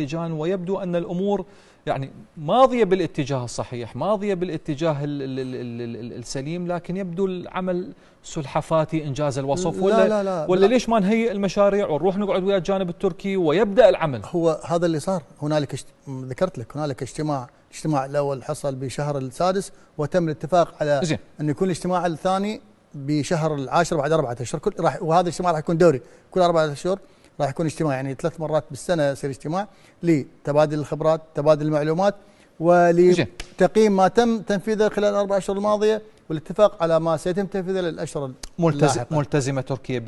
لجان ويبدو أن الأمور يعني ماضية بالاتجاه الصحيح ماضية بالاتجاه الـ الـ الـ الـ السليم لكن يبدو العمل سلحفاتي إنجاز الوصف ولا, لا لا لا ولا لا ليش ما نهيئ المشاريع ونروح نقعد ويا الجانب التركي ويبدأ العمل هو هذا اللي صار هنالك ذكرت لك هنالك اجتماع الاجتماع الأول حصل بشهر السادس وتم الاتفاق على زين. أن يكون الاجتماع الثاني بشهر العاشر بعد أربعة أشهر كل راح وهذا الاجتماع راح يكون دوري كل أربعة أشهر راح يكون اجتماع يعني ثلاث مرات بالسنه يصير اجتماع لتبادل الخبرات تبادل المعلومات ولتقييم ما تم تنفيذه خلال الاربع اشهر الماضيه والاتفاق على ما سيتم تنفيذه للاشهر ملتزم ملتزمه تركيا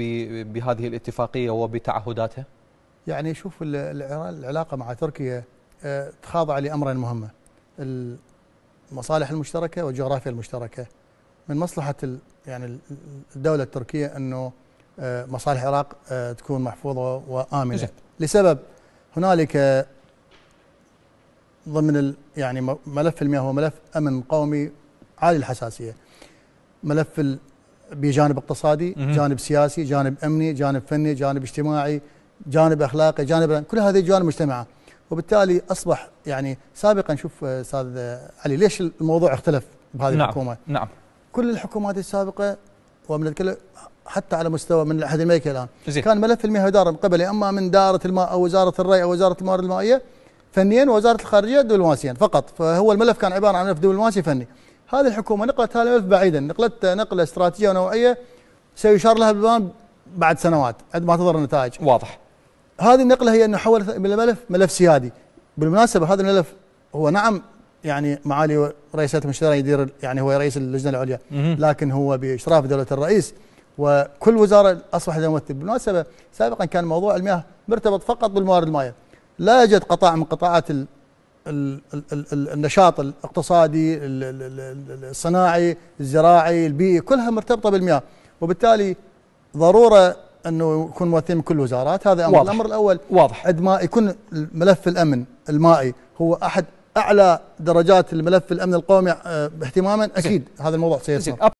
بهذه الاتفاقيه وبتعهداتها؟ يعني شوف العلاقه مع تركيا آه، تخاضع لامرين مهمه المصالح المشتركه والجغرافيا المشتركه من مصلحه يعني الدوله التركيه انه آه، مصالح العراق آه، تكون محفوظه وامنه جد. نعم. لسبب هنالك ضمن يعني ملف المياه هو ملف امن قومي عالي الحساسيه ملف بجانب اقتصادي جانب سياسي جانب امني جانب فني جانب اجتماعي جانب اخلاقي جانب كل هذه الجوانب مجتمعه وبالتالي اصبح يعني سابقا شوف آه، استاذ علي ليش الموضوع اختلف بهذه نعم الحكومه نعم كل الحكومات السابقه وبنتكلم حتى على مستوى من احد الملك الان زي. كان ملف المياه والاداره من قبل اما من داره الماء او وزاره الري او وزاره الموارد المائيه فنيا ووزاره الخارجيه دبلوماسيا فقط فهو الملف كان عباره عن ملف دبلوماسي فني هذه الحكومه نقلت هذا الملف بعيدا نقلته نقله استراتيجيه ونوعيه سيشار لها بالبان بعد سنوات عند ما تظهر النتائج واضح هذه النقله هي انه حولت الملف ملف سيادي بالمناسبه هذا الملف هو نعم يعني معالي رئيس المشتري يدير يعني هو رئيس اللجنه العليا لكن هو باشراف دوله الرئيس وكل وزاره اصبح لها ممثل بالمناسبه سابقا كان موضوع المياه مرتبط فقط بالموارد المائيه لا يوجد قطاع من قطاعات الـ الـ الـ النشاط الاقتصادي الصناعي الزراعي البيئي كلها مرتبطه بالمياه وبالتالي ضروره انه يكون ممثلين من كل وزارات هذا امر واضح. الامر الاول واضح عندما يكون ملف الامن المائي هو احد اعلى درجات الملف الامن القومي آه، اهتماما اكيد هذا الموضوع سيصير